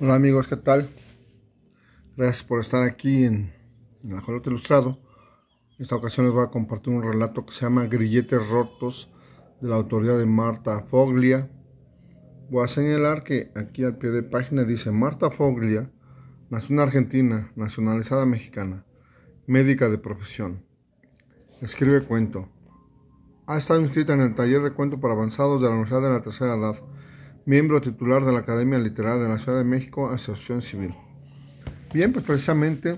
Hola amigos, ¿qué tal? Gracias por estar aquí en, La Jolota Ilustrado. En esta ocasión les voy a compartir un relato que se llama Grilletes Rotos de la autoridad de Marta Foglia. Voy a señalar que aquí al pie de página dice Marta Foglia, nació en Argentina, nacionalizada mexicana, médica de profesión. Escribe cuento. Ha estado inscrita en el taller de cuento para avanzados de la Universidad de la Tercera Edad miembro titular de la Academia Literaria de la Ciudad de México, Asociación Civil. Bien, pues precisamente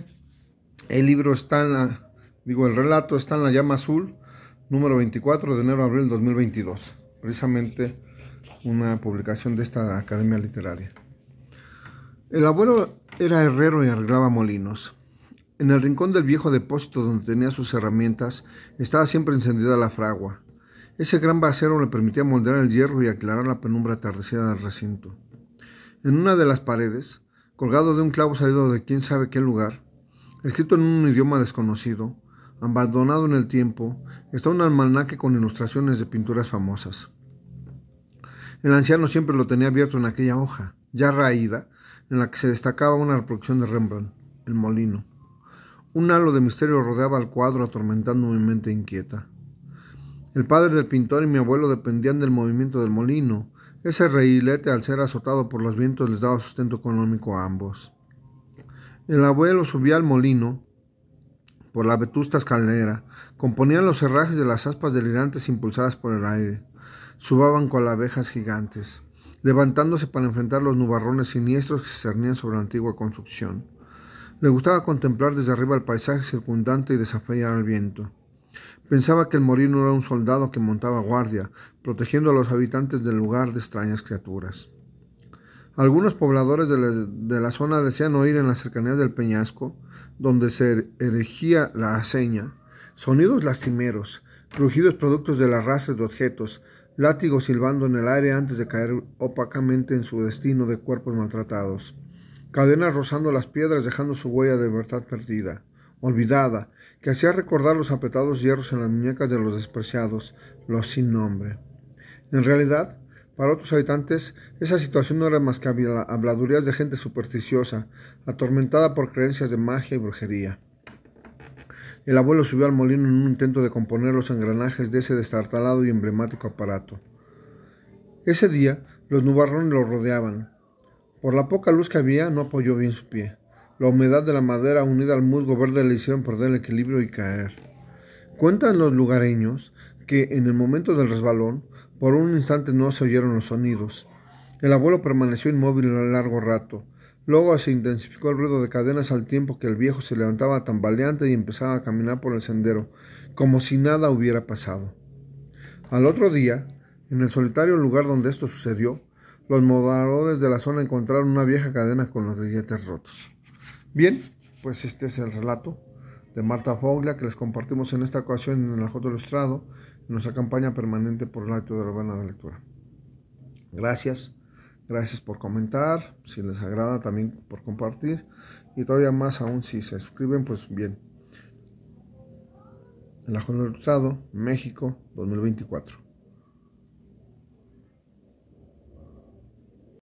el libro está en la, digo, el relato está en la llama azul, número 24 de enero a abril 2022. Precisamente una publicación de esta Academia Literaria. El abuelo era herrero y arreglaba molinos. En el rincón del viejo depósito donde tenía sus herramientas estaba siempre encendida la fragua ese gran vacero le permitía moldear el hierro y aclarar la penumbra atardecida del recinto. En una de las paredes, colgado de un clavo salido de quién sabe qué lugar, escrito en un idioma desconocido, abandonado en el tiempo, está un almanaque con ilustraciones de pinturas famosas. El anciano siempre lo tenía abierto en aquella hoja, ya raída, en la que se destacaba una reproducción de Rembrandt, El Molino. Un halo de misterio rodeaba el cuadro atormentando mi mente inquieta. El padre del pintor y mi abuelo dependían del movimiento del molino. Ese rehilete, al ser azotado por los vientos, les daba sustento económico a ambos. El abuelo subía al molino por la vetusta escalera, componían los herrajes de las aspas delirantes impulsadas por el aire, subaban cual abejas gigantes, levantándose para enfrentar los nubarrones siniestros que se cernían sobre la antigua construcción. Le gustaba contemplar desde arriba el paisaje circundante y desafiar al viento. Pensaba que el morino era un soldado que montaba guardia, protegiendo a los habitantes del lugar de extrañas criaturas. Algunos pobladores de la, zona decían oír en las cercanías del peñasco, donde se erigía la aceña, sonidos lastimeros, rugidos productos de la arrastre de objetos, látigos silbando en el aire antes de caer opacamente en su destino de cuerpos maltratados, cadenas rozando las piedras dejando su huella de libertad perdida, olvidada, que hacía recordar los apretados hierros en las muñecas de los despreciados, los sin nombre. En realidad, para otros habitantes, esa situación no era más que habladurías de gente supersticiosa, atormentada por creencias de magia y brujería. El abuelo subió al molino en un intento de componer los engranajes de ese destartalado y emblemático aparato. Ese día, los nubarrones lo rodeaban. Por la poca luz que había, no apoyó bien su pie. La humedad de la madera unida al musgo verde le hicieron perder el equilibrio y caer. Cuentan los lugareños que en el momento del resbalón, por un instante no se oyeron los sonidos. El abuelo permaneció inmóvil a largo rato. Luego se intensificó el ruido de cadenas al tiempo que el viejo se levantaba tambaleante y empezaba a caminar por el sendero, como si nada hubiera pasado. Al otro día, en el solitario lugar donde esto sucedió, los moradores de la zona encontraron una vieja cadena con los grilletes rotos. Bien, pues este es el relato de Marta Foglia que les compartimos en esta ocasión en el Joto Ilustrado, en nuestra campaña permanente por el acto de la Urbana de lectura. Gracias, gracias por comentar, si les agrada también por compartir y todavía más aún si se suscriben, pues bien. El Ajo Ilustrado, México 2024.